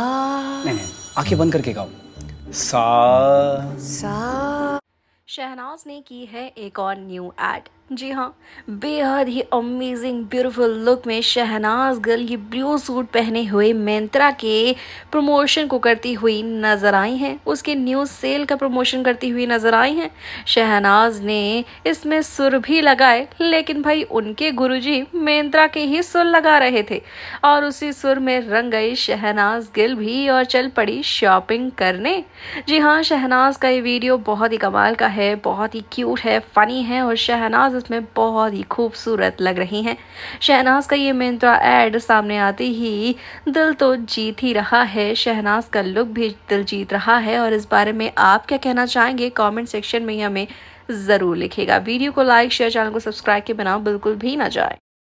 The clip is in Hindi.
नहीं नहीं आंखें बंद करके गाओ सा सा शहनाज ने की है एक और न्यू एड जी हाँ बेहद ही अमेजिंग ब्यूटीफुल लुक में शहनाज गर्ल ये ब्लू सूट पहने हुए मिंत्रा के प्रमोशन को करती हुई नज़र आई हैं उसके न्यू सेल का प्रमोशन करती हुई नज़र आई हैं शहनाज ने इसमें सुर भी लगाए लेकिन भाई उनके गुरुजी मिंत्रा के ही सुर लगा रहे थे और उसी सुर में रंग गई शहनाज गिल भी और चल पड़ी शॉपिंग करने जी हाँ शहनाज का ये वीडियो बहुत ही कमाल का है बहुत ही क्यूट है फ़नी है और शहनाज शहनाज इसमें बहुत ही खूबसूरत लग रही हैं शहनाज का ये मिंत्रा एड सामने आते ही दिल तो जीत ही रहा है शहनाज का लुक भी दिल जीत रहा है और इस बारे में आप क्या कहना चाहेंगे कमेंट सेक्शन में हमें ज़रूर लिखेगा वीडियो को लाइक शेयर चैनल को सब्सक्राइब के बनाओ बिल्कुल भी ना जाए